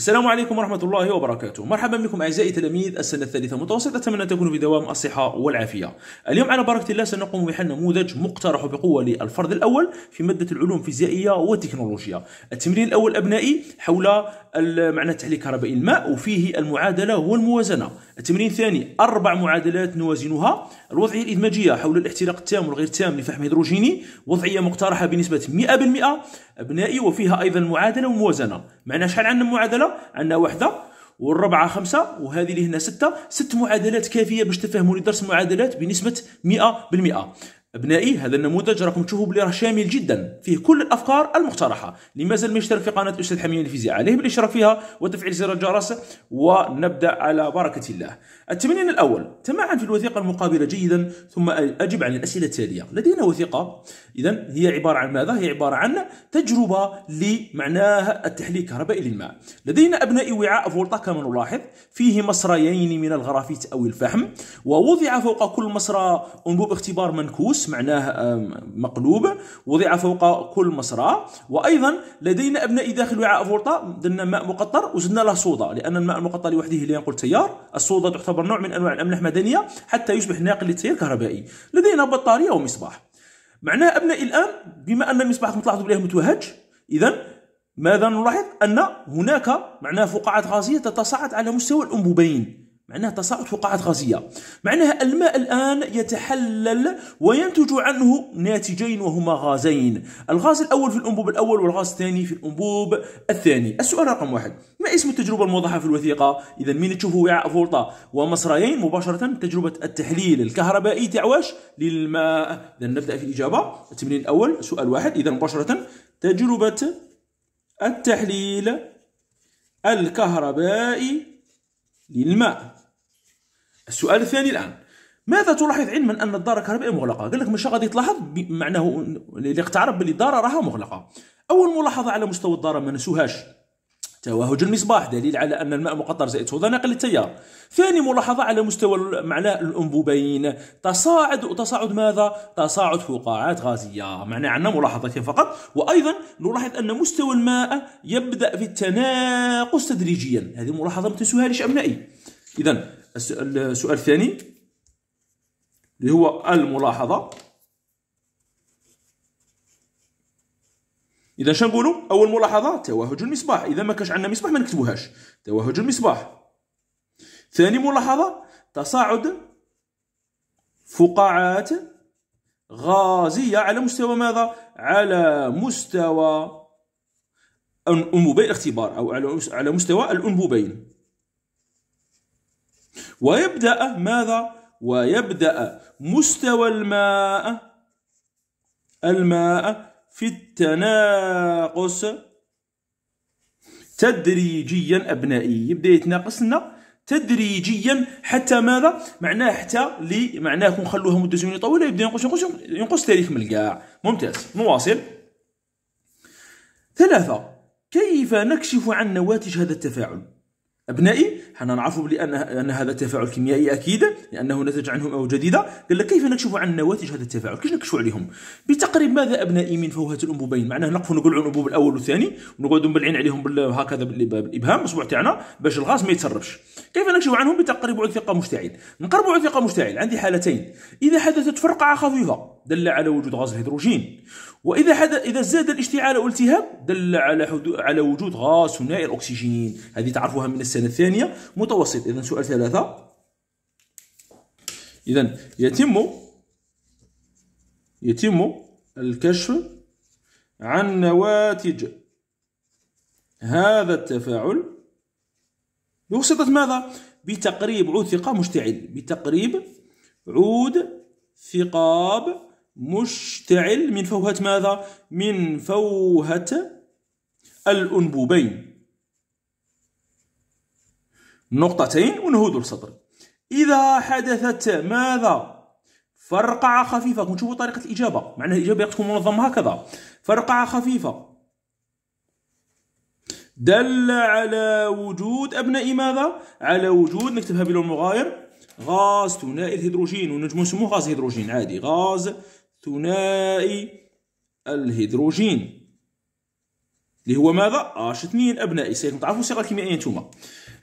السلام عليكم ورحمة الله وبركاته مرحبا بكم أعزائي تلاميذ السنة الثالثة متوسطة أتمنى أن تكونوا بدوام الصحة والعافية اليوم على بركة الله سنقوم بحل نموذج مقترح بقوة للفرد الأول في مادة العلوم الفيزيائية والتكنولوجيا التمرين الأول أبنائي حول معنى تحليل كهربائي الماء وفيه المعادلة والموازنة التمرين الثاني أربع معادلات نوازنها الوضعية الإدماجية حول الاحتراق التام والغير تام لفحم هيدروجيني وضعية مقترحة بنسبة 100% أبنائي وفيها أيضا معادلة وموازنة معناها شحال عندنا معادله عندنا وحده والربعه خمسه وهذه اللي هنا سته ست معادلات كافيه باش تفهموا لي درس المعادلات بنسبه بالمئة ابنائي هذا النموذج راكم تشوفوا بلي راه شامل جدا فيه كل الافكار المقترحه اللي مازال ما يشترك في قناه استاذ حميد الفيزياء عليه بالاشتراك فيها وتفعيل زر الجرس ونبدا على بركه الله التمرين الاول تمعن في الوثيقه المقابله جيدا ثم اجب عن الاسئله التاليه لدينا وثيقه اذا هي عباره عن ماذا هي عباره عن تجربه لمعناها التحليل الكهربائي للماء لدينا ابنائي وعاء فولتا كما نلاحظ فيه مصريين من الغرافيت او الفحم ووضع فوق كل مصرى انبوب اختبار منكوس قوس معناه آه، مقلوب وضع فوق كل مصرى وأيضا لدينا أبنائي داخل وعاء فولتا درنا ماء مقطر وزدنا له صودا لأن الماء المقطر لوحده لا ينقل تيار الصودا تعتبر نوع من أنواع الأملاح المدنية حتى يصبح ناقل للتيار كهربائي لدينا بطارية ومصباح معناه أبنائي الآن بما أن المصباح كما تلاحظوا بلاه متوهج إذا ماذا نلاحظ أن هناك معناه فقاعات غازية تتصاعد على مستوى الأنبوبين معناها تصاعد فقاعات غازية معناها الماء الآن يتحلل وينتج عنه ناتجين وهما غازين الغاز الأول في الأنبوب الأول والغاز الثاني في الأنبوب الثاني السؤال رقم واحد ما اسم التجربة الموضحة في الوثيقة؟ إذا مين تشوفه وعاء فولطة ومصريين مباشرة تجربة التحليل الكهربائي تعواش للماء إذا نبدأ في الإجابة التمرين الأول سؤال واحد إذا مباشرة تجربة التحليل الكهربائي للماء السؤال الثاني الآن ماذا تلاحظ علما أن الدار الكهربائية مغلقة؟ قال لك مش غادي تلاحظ معناه اللي اقترب باللي الدار راها مغلقة. أول ملاحظة على مستوى الدار ما نسوهاش توهج المصباح دليل على ان الماء مقطر زائد صودا ناقل للتيار ثاني ملاحظه على مستوى معنى الانبوبين تصاعد تصاعد ماذا تصاعد فقاعات غازيه معنى عندنا ملاحظتين فقط وايضا نلاحظ ان مستوى الماء يبدا في التناقص تدريجيا هذه ملاحظه ما تنسوهاش ابنائي اذا السؤال الثاني اللي هو الملاحظة إذا شنو نقولوا أول ملاحظة توهج المصباح إذا ما كانش عندنا مصباح ما نكتبوهاش توهج المصباح ثاني ملاحظة تصاعد فقاعات غازية على مستوى ماذا؟ على مستوى الانبوبين الاختبار أو على مستوى الأنبوبين ويبدأ ماذا؟ ويبدأ مستوى الماء الماء في التناقص تدريجيا أبنائي يبدأ يتناقصنا تدريجيا حتى ماذا معناه حتى لي معناه كون خلوها مده زمنيه طويله يبدا ينقص ينقص ينقص تاريخ من الكاع ممتاز نواصل ثلاثه كيف نكشف عن نواتج هذا التفاعل ابنائي حنا نعرفوا بلي ان هذا التفاعل كيميائي اكيد لانه نتج عنه او جديده قال لك كيف نكشف عن نواتج هذا التفاعل كيفاش نكشفوا عليهم بتقريب ماذا ابنائي من فوهه الانبوبين معناه نقفوا نقول الانبوب الاول والثاني ونقعدوا نبلعين عليهم هكذا بالابهام الاصبع تاعنا باش الغاز ما يتسربش كيف نكشف عنهم بتقريب بعد ثقه مشتعل نقرب بعد ثقه مشتعل عندي حالتين اذا حدثت فرقعه خفيفه دل على وجود غاز الهيدروجين واذا حد... اذا زاد الاشتعال او دل على حدو... على وجود غاز ثنائي الاكسجين هذه تعرفها من السنه الثانيه متوسط اذا سؤال ثلاثه اذا يتم يتم الكشف عن نواتج هذا التفاعل بواسطة ماذا؟ بتقريب عود ثقاب مشتعل بتقريب عود ثقاب مشتعل من فوهة ماذا؟ من فوهة الأنبوبين نقطتين ونهود الصدر إذا حدثت ماذا؟ فرقعة خفيفة نشوفوا طريقة الإجابة معنى الإجابة تكون منظمة هكذا فرقعة خفيفة دل على وجود أبناء ماذا؟ على وجود نكتبها بلون مغاير غاز ثنائي الهيدروجين ونجم نسموه غاز هيدروجين عادي غاز ثنائي الهيدروجين اللي هو ماذا اش 2 ابنائي سيكون تعرفوا الصيغه الكيميائيه انتوما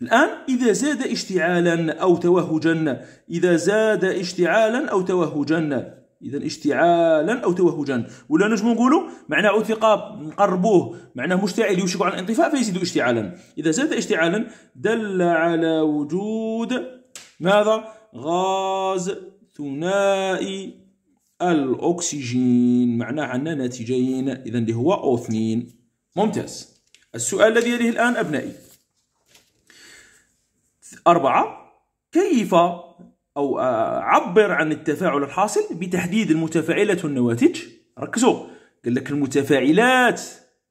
الان اذا زاد اشتعالا او توهجا اذا زاد اشتعالا او توهجا اذا اشتعالا او توهجا ولا نجم نقولوا معنى عتق نقربوه معناه مشتعل يوشك على الانطفاء فيزيد اشتعالا اذا زاد اشتعالا دل على وجود ماذا غاز ثنائي الأكسجين معناه عندنا نتيجين إذا اللي هو O2 ممتاز السؤال الذي يليه الآن أبنائي أربعة كيف أو آه، عبر عن التفاعل الحاصل بتحديد المتفاعلات والنواتج ركزوا قال لك المتفاعلات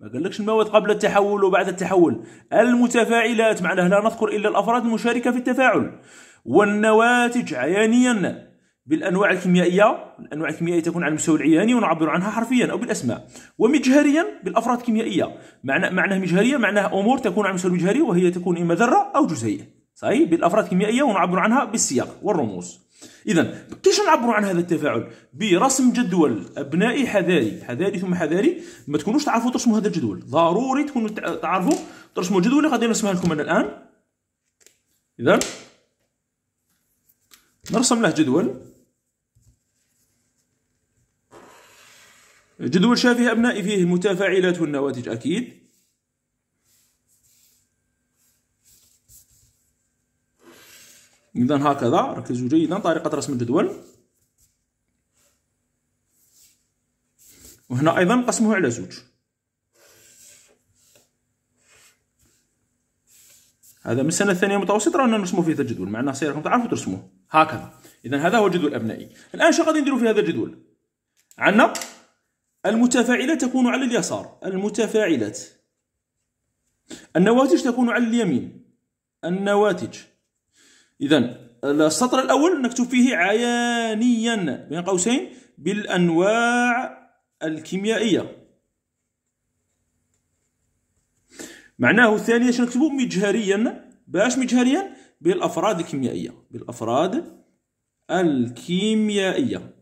ما قالكش المواد قبل التحول وبعد التحول المتفاعلات معناه لا نذكر إلا الأفراد المشاركة في التفاعل والنواتج عيانيا بالانواع الكيميائيه الانواع الكيميائيه تكون على المستوى العياني ونعبر عنها حرفيا او بالاسماء ومجهريا بالافراد الكيميائيه معنى معناه مجهريه معناه امور تكون على المستوى المجهري وهي تكون اما ذره او جزيئه صحيح بالافراد الكيميائيه ونعبر عنها بالسياق والرموز اذا كيفاش نعبروا عن هذا التفاعل برسم جدول ابنائي حذاري حذاري ثم حذاري ما تكونوش تعرفوا ترسموا هذا الجدول ضروري تكونوا تعرفوا ترسموا الجدول اللي غادي نرسمها لكم انا الان اذا نرسم له جدول جدول شافي أبنائي فيه المتفاعلات والنواتج أكيد إذا هكذا ركزوا جيدا طريقة رسم الجدول وهنا أيضا قسمه على زوج هذا من السنة الثانية المتوسطة رانا نرسمو فيه هذا الجدول معناه الناس راكم تعرفوا ترسموه هكذا إذا هذا هو الجدول أبنائي الآن شنو غادي نديرو في هذا الجدول عندنا المتفاعلة تكون على اليسار المتفاعلات النواتج تكون على اليمين النواتج إذا السطر الأول نكتب فيه عيانيا بين قوسين بالأنواع الكيميائية معناه الثاني اش نكتبو مجهريا باش مجهريا بالافراد الكيميائيه بالافراد الكيميائيه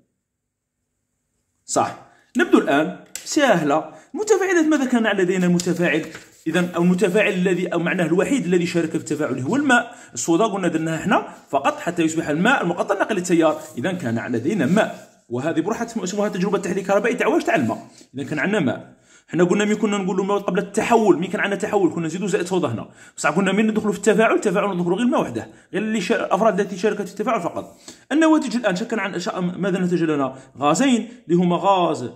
صح نبدو الآن سهلة متفاعلات ماذا كان لدينا المتفاعل اذا المتفاعل الذي او معناه الوحيد الذي شارك في التفاعل هو الماء الصودا قلنا درناها حنا فقط حتى يصبح الماء المقطع الناقل للتيار اذا كان لدينا ماء وهذه بروحها اسمها تجربه تحليل كهربائي تاع واش تاع الماء اذا كان عندنا ماء حنا قلنا مين كنا نقولوا الماء قبل التحول مين كان عندنا تحول كنا نزيدوا زائد صودا هنا بصح قلنا مين ندخلوا في التفاعل التفاعل ندخلوا غير الماء وحده غير اللي شار... الافراد التي شاركت في التفاعل فقط النواتج الان شكل عن ماذا نتج لنا غازين اللي هما غاز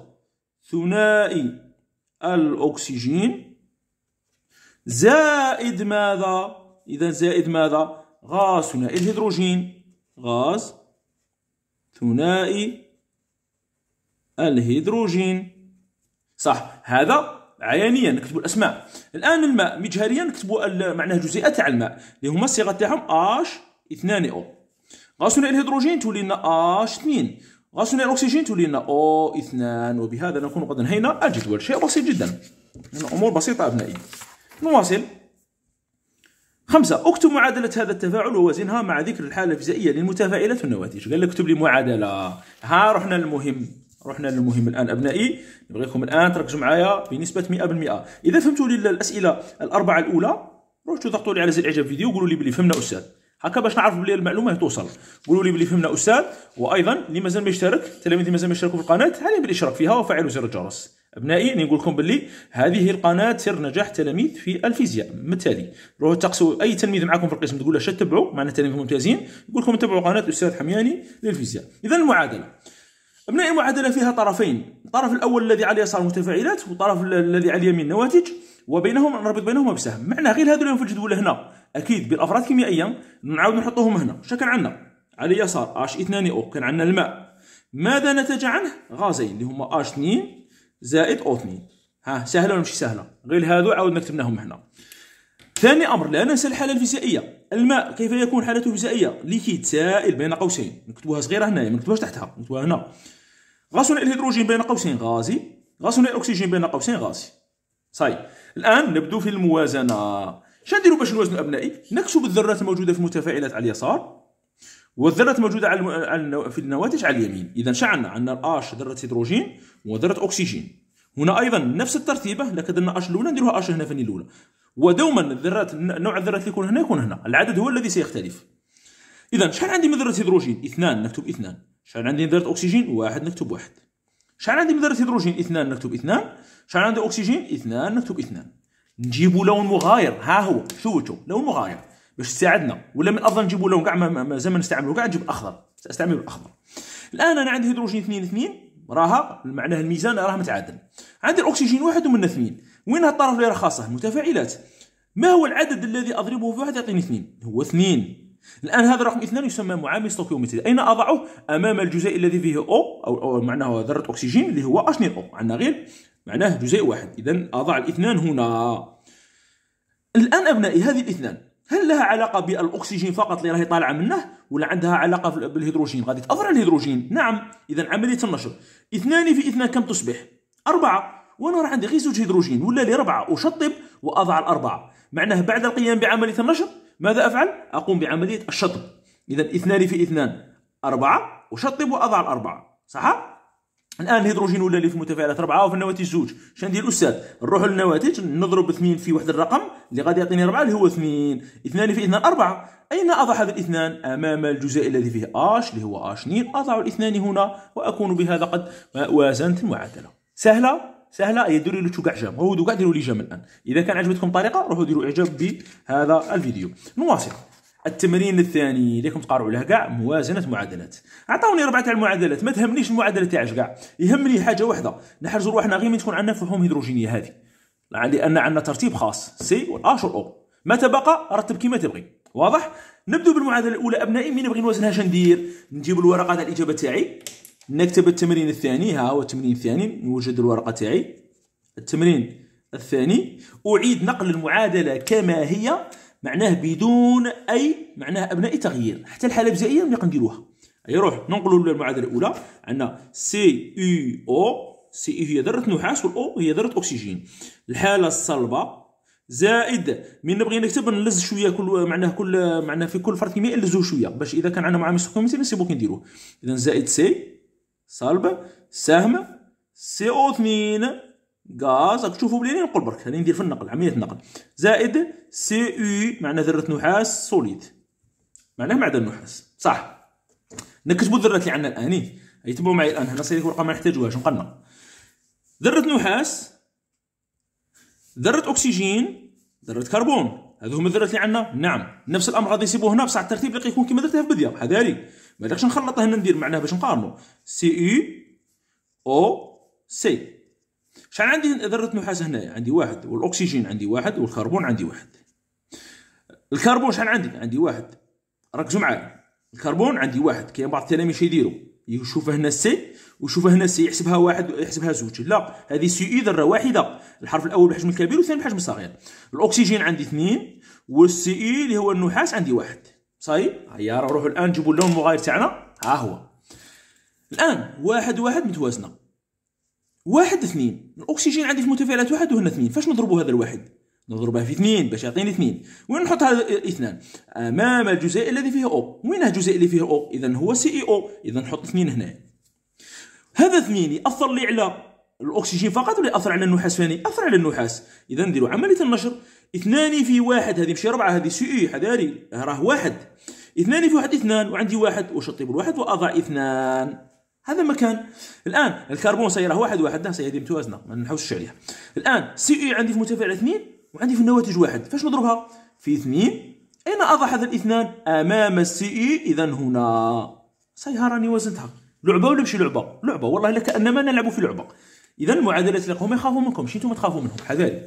ثنائي الأكسجين زائد ماذا إذا زائد ماذا غاز ثنائي الهيدروجين غاز ثنائي الهيدروجين صح هذا عيانيا نكتبوا الاسماء الان الماء مجهريا نكتبوا معناه الجزيئات تاع الماء اللي هما الصيغه تاعهم اش 2 او غاز ثنائي الهيدروجين تولي لنا اش 2 غاصنع الأكسجين تولي لنا أو اثنان وبهذا نكون قد انهينا الجدول شيء بسيط جدا أمور بسيطة أبنائي نواصل خمسة اكتب معادلة هذا التفاعل ووزنها مع ذكر الحالة الفيزيائية للمتفاعلات والنواتج قال لك اكتب لي معادلة ها رحنا للمهم رحنا للمهم الآن أبنائي نبغيكم الآن تركزوا معايا بنسبة 100% إذا فهمتوا لي الأسئلة الأربعة الأولى روحوا تضغطوا لي على زر إعجاب فيديو وقولوا لي بلي فهمنا أستاذ هكا باش نعرف بلي المعلومه توصل قولوا لي بلي فهمنا استاذ وايضا اللي مازال ما يشترك التلاميذ اللي مازال ما يشتركوا في القناه عليهم بالاشتراك فيها وفعلوا زر الجرس ابنائي يعني نقول لكم باللي هذه القناه سر نجاح تلاميذ في الفيزياء مثالي روحوا تقسوا اي تلميذ معكم في القسم تقول له شتبعوا معنا تلاميذ ممتازين يقول لكم تبعوا قناه الاستاذ حمياني للفيزياء اذا المعادله ابنائي المعادله فيها طرفين الطرف الاول الذي على اليسار متفاعلات والطرف الذي على اليمين نواتج وبينهم نربط بينهم بسهم معناه غير هذول ينفجدوا هنا اكيد بالافراد الكيميائيه نعاود نحطوهم هنا شنو كان عندنا على اليسار اش 2 او كان عندنا الماء ماذا نتج عنه غازين اللي هما اش 2 زائد او 2 ها سهله ولا ماشي سهله غير هذو عاودنا كتبناهم هنا ثاني امر لا ننسى الحاله الفيزيائيه الماء كيف يكون حالته الفيزيائيه ليكيد سائل بين قوسين نكتبوها صغيره هنايا يعني ما نكتبوهاش تحتها نكتبوها هنا غاسون الهيدروجين بين قوسين غازي غاسون الاكسجين بين قوسين غازي صاي الان نبدو في الموازنه شنديروا باش نوازنوا ابنائي نكتب الذرات الموجوده في المتفاعلات على اليسار والذرات الموجوده على في النواتج على اليمين اذا شعلنا عندنا الاش ذره هيدروجين وذره اكسجين هنا ايضا نفس الترتيبه لكن درنا اش الاولى نديروها اش هنا في الاولى ودوما الذرات نوع الذرات اللي يكون هنا يكون هنا العدد هو الذي سيختلف اذا شحال عندي من ذره هيدروجين اثنان نكتب اثنان شحال عندي من ذره اكسجين واحد نكتب واحد شحال عندي من ذره هيدروجين اثنان نكتب اثنان شحال عندي اكسجين اثنان نكتب اثنان نجيبوا لون مغاير ها هو ثوته لون مغاير باش تساعدنا ولا من الافضل نجيبوا لون كاع مازال ما نستعملو كاع نجيب اخضر استعمل الاخضر الان انا عندي هيدروجين 2 2 راها معناها الميزان راه متعادل عندي الاكسجين واحد ومنه اثنين وين الطرف اللي راه خاصه المتفاعلات ما هو العدد الذي اضربه في واحد يعطيني اثنين هو اثنين الان هذا رقم اثنان يسمى معامل ستوكيومتري اين اضعه امام الجزيء الذي فيه او او, معناه ذره اكسجين اللي هو اش او عندنا غير معناه جزيء واحد إذا أضع الاثنان هنا الآن أبنائي هذه الاثنان هل لها علاقة بالأكسجين فقط اللي راهي طالعة منه ولا عندها علاقة بالهيدروجين غادي تأثر الهيدروجين نعم إذا عملية النشر اثنان في اثنان كم تصبح أربعة وأنا راه عندي غير زوج هيدروجين ولا لي ربعة أشطب وأضع الأربعة معناه بعد القيام بعملية النشر ماذا أفعل؟ أقوم بعملية الشطب إذا اثنان في اثنان أربعة أشطب وأضع الأربعة صح؟ الان الهيدروجين ولا اللي في المتفاعلات ربعه وفي النواتج زوج اش ندير استاذ نروح للنواتج نضرب اثنين في واحد الرقم اللي غادي يعطيني ربعه اللي هو اثنين اثنان في اثنان اربعه اين اضع هذا الاثنان امام الجزيء الذي فيه اش اللي هو اش نير اضع الاثنان هنا واكون بهذا قد وازنت المعادله سهله سهله هي يديروا لي كاع جام هو كاع ديروا لي جام الان اذا كان عجبتكم الطريقه روحوا ديروا اعجاب بهذا الفيديو نواصل التمرين الثاني اللي ليكم تقارعوا له كاع موازنه معادلات عطاوني ربعه تاع المعادلات ما تهمنيش المعادله تاعش كاع يهمني حاجه واحده نحرزوا روحنا غير من تكون عندنا فحوم هيدروجينيه هذه لان عندنا ترتيب خاص سي والاش او ما تبقى رتب كيما تبغي واضح نبدا بالمعادله الاولى ابنائي مين نبغي نوازنها اش ندير نجيب الورقه تاع الاجابه تاعي نكتب التمرين الثاني ها هو التمرين الثاني نوجد الورقه تاعي التمرين الثاني اعيد نقل المعادله كما هي معناه بدون اي معناه ابناء تغيير حتى الحاله الابتدائيه ملي اي روح ننقلوا للمعادله الاولى عندنا سي او او سي هي ذره نحاس والاو هي ذره اكسجين الحاله الصلبه زائد من بغينا نكتب نلز شويه كل معناه كل معناه في كل فرد كيميائي نلزوه شويه باش اذا كان عندنا معامل سكر مثلا نسيبو كنديروه اذا زائد سي صلب سهم سي او 2 غاز راك تشوفو بلي نقول برك راني ندير في النقل عمليه النقل زائد سي او معناه ذره نحاس سوليد معناه معدن نحاس صح نكتبو الذرات اللي عندنا الان يتبعوا معي الان هنا صيرت ورقه ما نحتاجوهاش نقلنا ذره نحاس ذره اكسجين ذره كربون هذو هما الذرات اللي عندنا نعم نفس الامر غادي نسيبوه هنا بصح الترتيب اللي يكون كيما درتها في بديا هذا لي ما نخلطها هنا ندير معناه باش نقارنو سي او او سي شحال عندي ذره نحاس هنايا عندي واحد والاكسجين عندي واحد والكربون عندي واحد الكربون شحال عندي عندي واحد ركزوا معايا الكربون عندي واحد كاين بعض التلاميذ يديروا يشوف هنا سي ويشوف هنا سي يحسبها واحد يحسبها زوج لا هذه سي اي ذره واحده الحرف الاول بحجم الكبير والثاني بحجم الصغير الاكسجين عندي اثنين والسي اي اللي هو النحاس عندي واحد صاي هيا نروحوا الان نجيبوا اللون المغاير تاعنا ها هو الان واحد واحد متوازنه واحد اثنين الاكسجين عندي في متفاعلات واحد وهنا اثنين فاش نضربوا هذا الواحد نضربها في اثنين باش يعطيني اثنين وين نحط هذا اثنان امام الجزيء الذي فيه او وين الجزيء اللي فيه او اذا هو سي اي او اذا نحط اثنين هنا هذا اثنين ياثر لي على الاكسجين فقط ولا ياثر على النحاس ثاني اثر على النحاس اذا نديروا عمليه النشر اثنان في واحد هذه ماشي ربعه هذه سي اي حذاري راه واحد اثنان في واحد اثنان وعندي واحد وشطيب الواحد واضع اثنان هذا المكان الان الكربون سيره واحد واحد سيدي متوازنه ما نحوسش عليها الان سي اي عندي في متفاعل اثنين وعندي في النواتج واحد فاش نضربها في اثنين اين اضع هذا الاثنان امام السي اي اذا هنا سيهرني وزنتها لعبه ولا مش لعبه لعبه والله انما نلعب في لعبه اذا اللي الاقوام يخافوا منكم شي انتم تخافوا منهم حذاري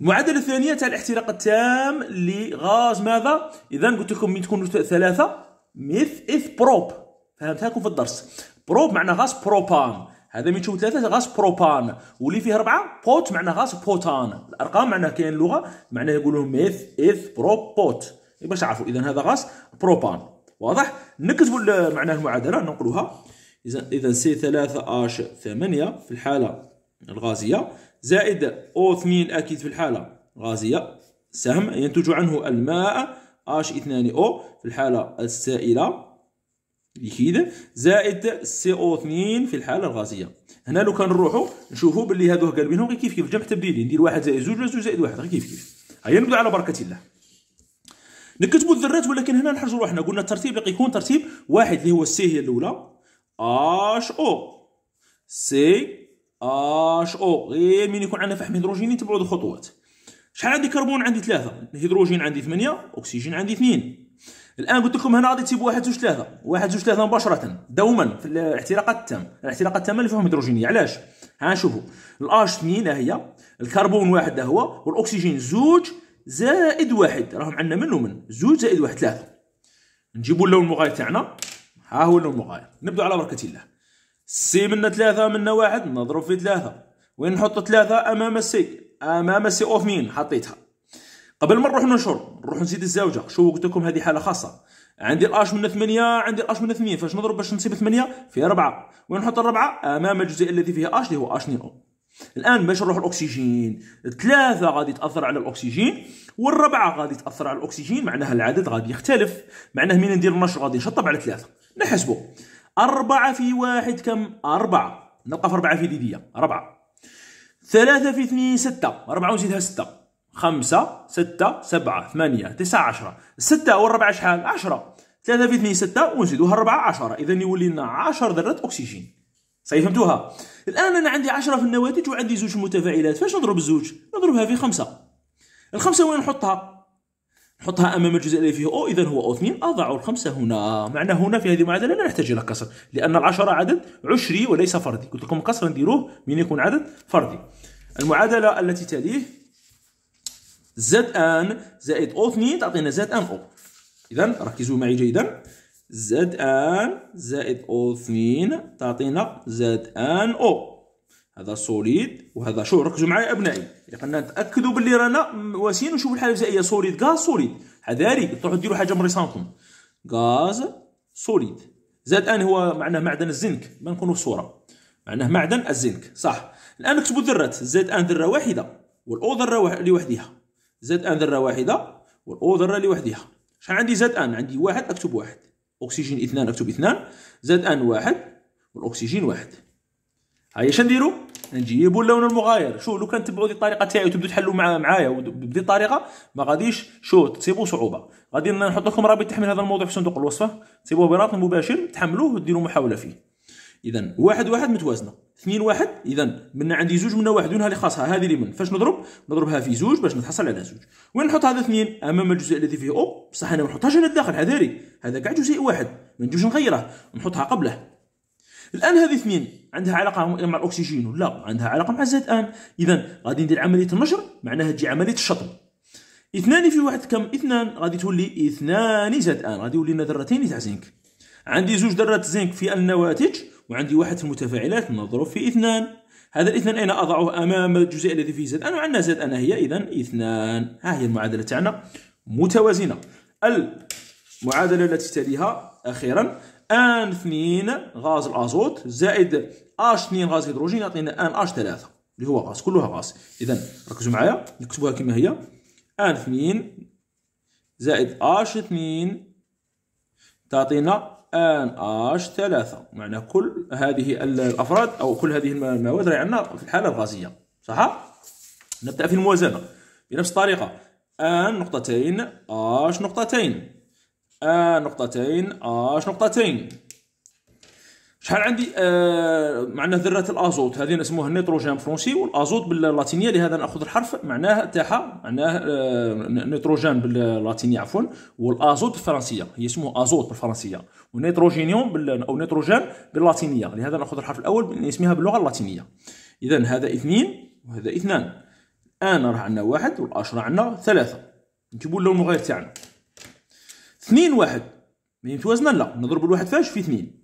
المعادله الثانيه تاع الاحتراق التام لغاز ماذا اذا قلت لكم من تكون ثلاثه ميث اف بروب فهمتها لكم في الدرس بروب معناه غاز بروبان هذا من تشوف ثلاثة غاز بروبان واللي فيه أربعة بوت معناه غاز بوتان الأرقام معناها كاين لغة معناها يقولوا ميث إيث بروب بوت باش تعرفوا إذا هذا غاز بروبان واضح نكتبوا معناه المعادلة ننقلوها إذا إذا سي 3 اش 8 في الحالة الغازية زائد او 2 أكيد في الحالة الغازية سهم ينتج عنه الماء اش 2 او في الحالة السائلة ليكيد زائد سي او 2 في الحاله الغازيه هنا لو كان نروحوا نشوفوا باللي هذوه قال بينهم غير كيف كيف جمع تبديلي ندير واحد زائد زوج زوج زائد واحد غير كيف كيف هيا نبدا على بركه الله نكتبوا الذرات ولكن هنا نحرجوا روحنا قلنا الترتيب اللي يكون ترتيب واحد اللي هو السي هي الاولى اش او سي اش او غير من يكون عندنا فحم هيدروجيني تبعوا الخطوات شحال عندي كربون عندي ثلاثة هيدروجين عندي ثمانية أكسجين عندي اثنين الان قلت لكم هنا غادي تجيب واحد جوج ثلاثه واحد جوج ثلاثه مباشره دوما في الاحتراقات التام الاحتراقات التامه اللي فيهم هيدروجينيه علاش ها نشوفوا الاش 2 هي الكربون واحد هو والاكسجين زوج زائد واحد راهم عندنا من ومن زوج زائد واحد ثلاثه نجيبوا اللون المغاير تاعنا ها هو اللون المغاير نبداو على بركه الله سي منا ثلاثه منا واحد نضرب في ثلاثه وين نحط ثلاثه امام السي امام السي اوف مين حطيتها قبل ما نروح ننشر نروح نزيد الزوجه شو قلت لكم هذه حاله خاصه عندي الاش من 8 عندي الاش من 2 فاش نضرب باش نصيب 8 في 4 وين نحط الربعه امام الجزء الذي فيه اش اللي هو اش نيرو الان باش نروح الاكسجين ثلاثة غادي تاثر على الاكسجين والربعه غادي تاثر على الاكسجين معناها العدد غادي يختلف معناها مين ندير النشر غادي نشطب على ثلاثة نحسبه أربعة في واحد كم أربعة نلقى في أربعة في ديدية أربعة ثلاثة في اثنين ستة أربعة ونزيدها ستة خمسة ستة سبعة ثمانية تسعة عشرة الستة والربعة شحال عشرة ثلاثة في اثنين ستة ونزيدوها الربعة عشرة إذا يولي لنا عشر ذرات أكسجين صحيح فهمتوها الآن أنا عندي عشرة في النواتج وعندي زوج متفاعلات فاش نضرب الزوج نضربها في خمسة الخمسة وين نحطها نحطها أمام الجزء الذي فيه أو إذا هو أو اثنين أضع الخمسة هنا معنى هنا في هذه المعادلة لا نحتاج إلى كسر لأن العشرة عدد عشري وليس فردي قلت لكم كسر نديروه من يكون عدد فردي المعادلة التي تليه زد ان زائد او 2 تعطينا زد ان او اذا ركزوا معي جيدا زد ان زائد او 2 تعطينا زد ان او هذا سوليد وهذا شو ركزوا معي ابنائي قلنا نتاكدوا باللي رانا واسين ونشوفوا الحاله الجزائيه سوليد غاز سوليد حذاري تروحوا ديروا حاجه مريصانكم غاز سوليد زاد ان هو معناه معدن الزنك ما نكونوا في صوره معناه معدن الزنك صح الان نكتبوا الذرات زاد ان ذره واحده والاو ذره لوحدها زد ان ذره واحده والاو ذره لوحدها شحال عندي زد ان عندي واحد اكتب واحد اكسجين اثنان اكتب اثنان زد ان واحد والاكسجين واحد هيا اش نديرو نجيبو اللون المغاير شوف لو كان تبعوا دي الطريقه تاعي وتبدو تحلوا مع معايا بدي الطريقه ما غاديش شو تصيبوا صعوبه غادي نحط لكم رابط تحميل هذا الموضوع في صندوق الوصفه تصيبوه برابط مباشر تحملوه وديروا محاوله فيه اذا واحد واحد متوازنه اثنين واحد اذا من عندي زوج من واحد وين اللي خاصها هذه اللي من فاش نضرب نضربها في زوج باش نتحصل على زوج وين نحط هذا اثنين امام الجزء الذي فيه او بصح انا ما نحطهاش انا الداخل هذاري هذا كاع جزيء واحد ما نجوش نغيره نحطها قبله الان هذه اثنين عندها علاقه مع الاكسجين لا عندها علاقه مع الزيت ان اذا غادي ندير عمليه النشر معناها تجي عمليه الشطب اثنان في واحد كم اثنان غادي تولي اثنان زيت ان غادي يولي لنا ذرتين تاع زنك عندي زوج ذرات زنك في النواتج وعندي واحد في المتفاعلات نضرب في اثنان هذا الاثنان أين أضعه أمام الجزء الذي فيه زد أنا وعندنا زد أنا هي إذا اثنان ها هي المعادلة تاعنا متوازنة المعادلة التي تليها أخيرا ان اثنين غاز الازوت زائد اش اثنين غاز الهيدروجين يعطينا ان اش ثلاثة اللي هو غاز كلها غاز اذا ركزوا معايا نكتبوها كما هي ان اثنين زائد اش اثنين تعطينا ان اش 3 معنى كل هذه الافراد او كل هذه المواد راهي عندنا في الحاله الغازيه صح نبدا في الموازنه بنفس الطريقه ان نقطتين اش نقطتين ان نقطتين اش نقطتين شحال عندي آه معنا ذرات الازوت هذه نسموها النيتروجين فرونسي والازوت باللاتينيه لهذا ناخذ الحرف معناه تاعها معناه آه نيتروجين باللاتينيه عفوا والازوت بالفرنسيه هي اسمه ازوت بالفرنسيه ونيتروجينيوم بال او نيتروجين باللاتينيه لهذا ناخذ الحرف الاول اسمها باللغه اللاتينيه اذا هذا اثنين وهذا اثنان الان راه عندنا واحد والاشرى عندنا ثلاثه نجيبوا اللون المغاير تاعنا اثنين واحد ما يتوازنان لا نضرب الواحد فاش في اثنين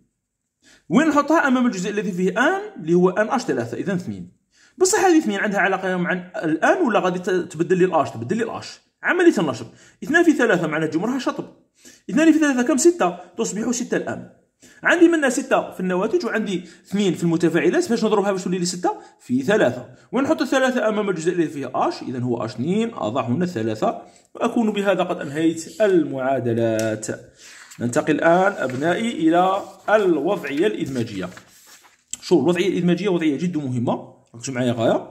وين نحطها امام الجزء الذي فيه ان اللي هو ان اش 3 اذا اثنين بصح هذه اثنين عندها علاقه مع الان ولا غادي تبدل لي الاش تبدل لي الاش عمليه النشر 2 في 3 معناها جمرها شطب 2 في 3 كم 6 تصبح 6 الان عندي منها 6 في النواتج وعندي 2 في المتفاعلات باش نضربها باش تولي لي 6 في 3 ونحط الثلاثة امام الجزء الذي فيه اش اذا هو اش 2 اضع هنا 3 واكون بهذا قد انهيت المعادلات ننتقل الآن أبنائي إلى الوضعية الإدماجية شوف الوضعية الإدماجية وضعية جد مهمة ركزوا معايا غاية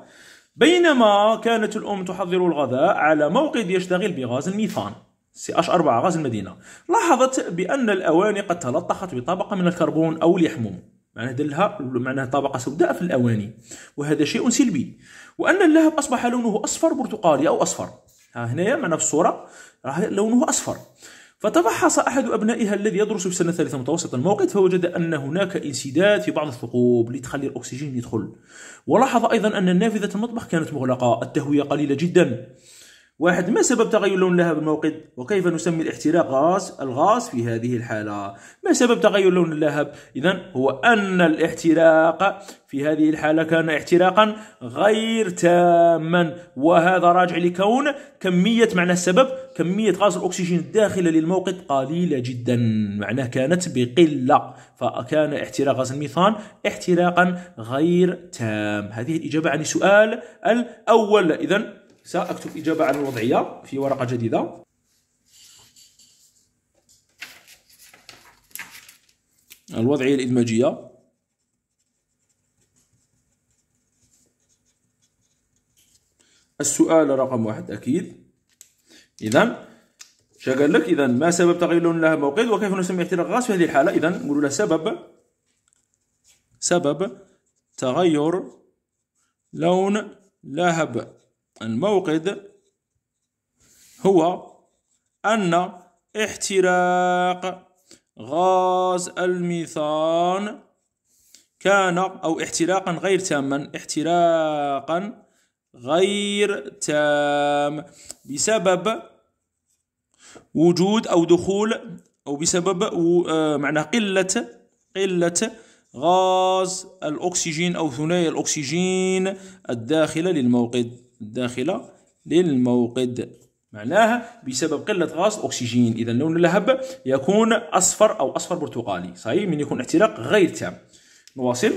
بينما كانت الأم تحضر الغذاء على موقد يشتغل بغاز الميثان CH4 غاز المدينة لاحظت بأن الأواني قد تلطخت بطبقة من الكربون أو اليحموم معناها دلها معناها طبقة سوداء في الأواني وهذا شيء سلبي وأن اللهب أصبح لونه أصفر برتقالي أو أصفر ها هنايا معنا في الصورة راه لونه أصفر فتفحص أحد أبنائها الذي يدرس في السنه الثالثه متوسط الموقد فوجد أن هناك انسداد في بعض الثقوب لتخلي الأكسجين يدخل ولاحظ أيضا أن نافذة المطبخ كانت مغلقة التهوية قليلة جدا واحد ما سبب تغير لون اللهب الموقد وكيف نسمي الاحتراق غاز الغاز في هذه الحالة ما سبب تغير لون اللهب إذا هو أن الاحتراق في هذه الحالة كان احتراقا غير تاما وهذا راجع لكون كمية معنى السبب كمية غاز الأكسجين الداخلة للموقد قليلة جدا معناه كانت بقلة فكان احتراق غاز الميثان احتراقا غير تام هذه الإجابة عن السؤال الأول إذا سأكتب إجابة عن الوضعية في ورقة جديدة الوضعية الإدماجية السؤال رقم واحد أكيد إذا قال لك إذا ما سبب تغيير لون لها موقد وكيف نسمي احتراق غاز في هذه الحالة إذا نقول له سبب سبب تغير لون لهب الموقد هو أن احتراق غاز الميثان كان أو احتراقا غير تاما احتراقا غير تام بسبب وجود أو دخول أو بسبب آه، معناه قلة قلة غاز الأكسجين أو ثنائي الأكسجين الداخلة للموقد الداخلة للموقد معناها بسبب قلة غاز الأكسجين إذا لون اللهب يكون أصفر أو أصفر برتقالي صحيح من يكون احتراق غير تام نواصل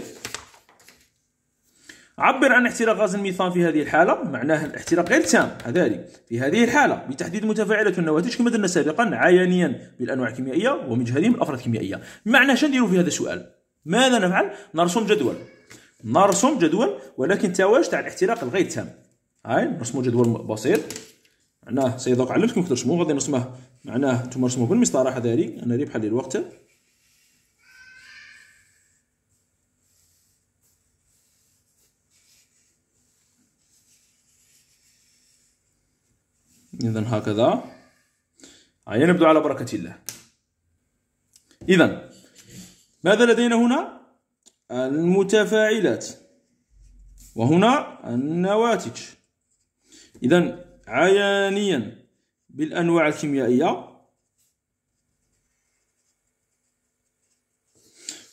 عبر عن احتراق غاز الميثان في هذه الحالة معناه الاحتراق غير تام كذلك في هذه الحالة بتحديد متفاعلة النواتج كما درنا سابقا عيانيا بالأنواع الكيميائية ومجهرهم الأفراد الكيميائية معنى شنديروا في هذا السؤال ماذا نفعل؟ نرسم جدول نرسم جدول ولكن تواجد تاع الاحتراق الغير تام هاي نرسمو جدول بسيط معناه سيضاق على كيف كترسموه غادي نرسمه معناه نتوما رسموه بالمسطره حذاري انا ريب بحال الوقت اذا هكذا هيا نبدو على بركه الله اذا ماذا لدينا هنا المتفاعلات وهنا النواتج إذا عيانيا بالأنواع الكيميائية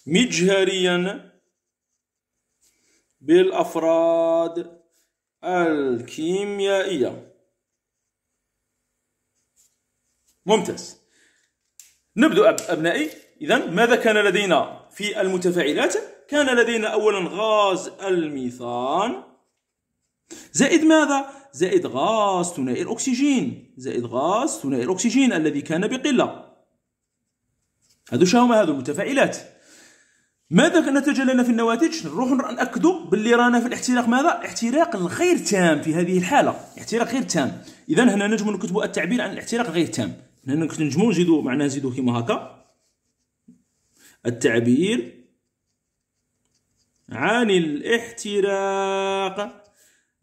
مجهريا بالأفراد الكيميائية ممتاز نبدأ أبنائي إذا ماذا كان لدينا في المتفاعلات؟ كان لدينا أولا غاز الميثان زائد ماذا؟ زائد غاز ثنائي الأكسجين زائد غاز ثنائي الأكسجين الذي كان بقلة هذو هما هذو المتفاعلات ماذا نتج لنا في النواتج نروح ناكدوا باللي رانا في الاحتراق ماذا احتراق غير تام في هذه الحاله احتراق غير تام اذا هنا نجم نكتبوا التعبير عن الاحتراق غير تام هنا نجمو نزيدوا معناها نزيدوا كيما هكا التعبير عن الاحتراق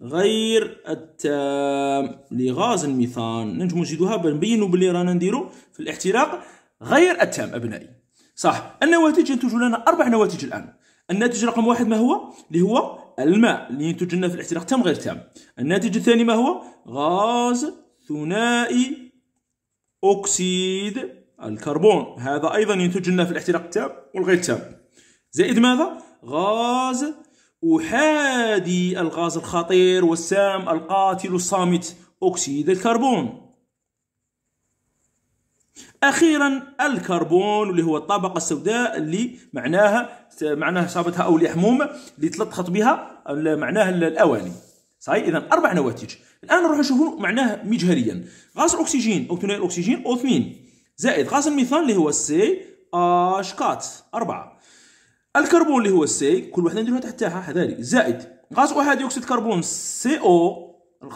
غير التام لغاز الميثان نجمو نزيدوها نبينو بلي رانا نديرو في الاحتراق غير التام أبنائي صح النواتج ينتج لنا أربع نواتج الآن الناتج رقم واحد ما هو اللي هو الماء اللي ينتج لنا في الاحتراق تام غير تام الناتج الثاني ما هو غاز ثنائي أكسيد الكربون هذا أيضا ينتج لنا في الاحتراق التام والغير تام زائد ماذا غاز أحادي الغاز الخطير والسام القاتل الصامت أكسيد الكربون اخيرا الكربون اللي هو الطبقه السوداء اللي معناها معناها صابتها او الحمومه اللي تلطخت بها معناها الاواني صحيح اذا اربع نواتج الان نروح نشوفوا معناها مجهريا غاز الاكسجين او ثنائي الاكسجين او 2 زائد غاز الميثان اللي هو سي اش كات 4 الكربون اللي هو السي كل واحده نديرها تحتها حذاري زائد غاز واحد اكسيد الكربون سي او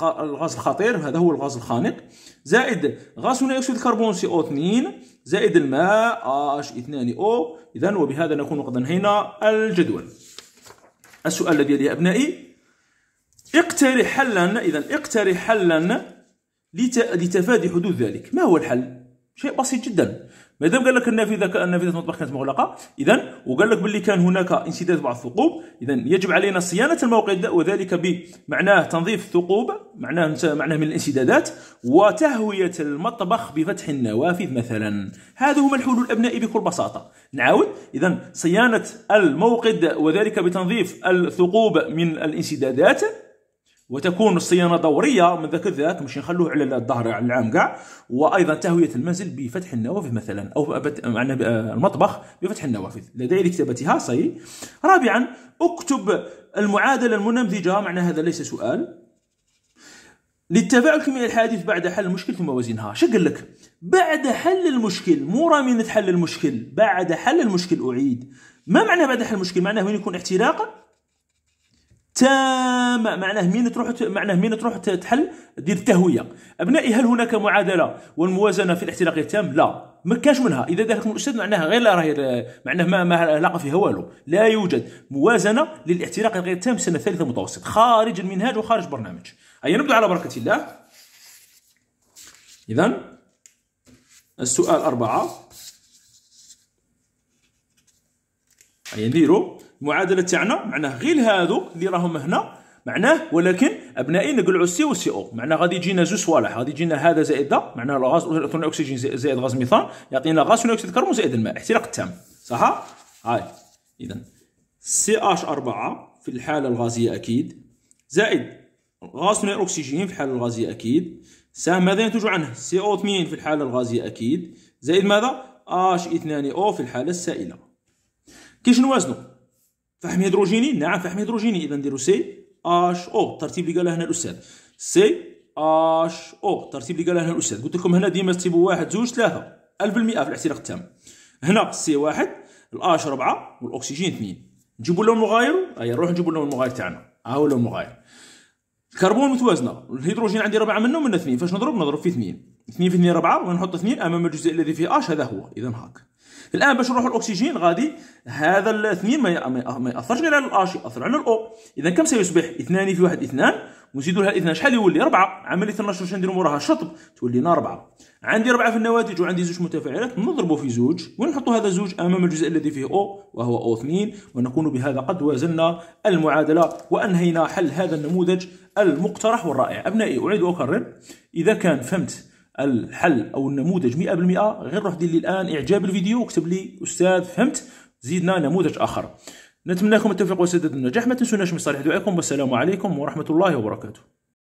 الغاز الخطير هذا هو الغاز الخانق زائد غاز ثاني اكسيد الكربون سي او 2 زائد الماء اش 2 او اذا وبهذا نكون قد انهينا الجدول السؤال الذي يا ابنائي اقترح حلا اذا اقترح حلا لتفادي حدوث ذلك ما هو الحل شيء بسيط جدا ما دام قال لك النافذه نافذه المطبخ كانت مغلقه اذا وقال لك باللي كان هناك انسداد بعض الثقوب اذا يجب علينا صيانه الموقد وذلك بمعناه تنظيف الثقوب معناه معناه من الانسدادات وتهويه المطبخ بفتح النوافذ مثلا هذا هما الحلول الابنائي بكل بساطه نعاود اذا صيانه الموقد وذلك بتنظيف الثقوب من الانسدادات وتكون الصيانه دوريه من ذاك الذاك مش نخلوه على الظهر على العام كاع وايضا تهويه المنزل بفتح النوافذ مثلا او معنا يعني، آه، المطبخ بفتح النوافذ لدي لكتابتها صي رابعا اكتب المعادله المنمذجه معنى هذا ليس سؤال للتفاعل الكيميائي الحادث بعد حل المشكل ثم موازينها شو لك بعد حل المشكل مو رامي حل المشكل بعد حل المشكل أعيد ما معنى بعد حل المشكل معناه وين يكون احتراق تامة معناه من تروح معناه من تروح تحل دير التهوية أبنائي هل هناك معادلة والموازنة في الاحتراق التام؟ لا ما كانش منها اذا دار لكم الاستاذ معناها غير لا راهي معناه ما, ما علاقه فيها والو لا يوجد موازنه للاحتراق الغير تام سنه ثالثه متوسط خارج المنهاج وخارج برنامج هيا نبدا على بركه الله اذا السؤال أربعة غادي يعني نديرو المعادله تاعنا معناه غير هادو اللي راهم هنا معناه ولكن ابنائي نقلعوا السي سي او معناه غادي يجينا زوج صوالح غادي يجينا هذا زائد ده معناه الغاز ثاني اكسجين زائد غاز ميثان يعطينا غاز ثاني اكسيد الكربون زائد الماء احتراق التام صح هاي اذا سي اش 4 في الحاله الغازيه اكيد زائد غاز ثاني اكسجين في الحاله الغازيه اكيد سهم ماذا ينتج عنه سي او 2 في الحاله الغازيه اكيد زائد ماذا اش 2 او في الحاله السائله كيش نوازنو فحم هيدروجيني نعم فحم هيدروجيني اذا نديرو سي اش او الترتيب اللي قالها هنا الاستاذ سي اش او الترتيب اللي قالها هنا الاستاذ قلت لكم هنا ديما ترتيبوا واحد زوج ثلاثه 1000% في الاحتراق التام هنا سي واحد الاش ربعه والاكسجين اثنين نجيبوا اللون المغاير اي نروح نجيبوا اللون المغاير تاعنا ها هو اللون المغاير الكربون متوازنه الهيدروجين عندي ربعه منه ومنه اثنين فاش نضرب نضرب في اثنين اثنين في اثنين ربعه ونحط اثنين امام الجزء الذي فيه اش هذا هو اذا هاك الان باش نروحوا الاكسجين غادي هذا الاثنين ما ياثرش غير على الاش ياثر على الاو اذا كم سيصبح اثنان في واحد اثنان ونزيدوا لها اثنان شحال يولي اربعه عمليه النشر شنو نديروا موراها شطب تولي لنا اربعه عندي اربعه في النواتج وعندي زوج متفاعلات نضربوا في زوج ونحطوا هذا زوج امام الجزء الذي فيه او وهو او اثنين ونكون بهذا قد وازنا المعادله وانهينا حل هذا النموذج المقترح والرائع ابنائي اعيد واكرر اذا كان فهمت الحل او النموذج 100% غير روح دير لي الان اعجاب الفيديو واكتب لي استاذ فهمت زيدنا نموذج اخر نتمنى لكم التوفيق وسداد النجاح ما تنسوناش من صالح دعائكم والسلام عليكم ورحمه الله وبركاته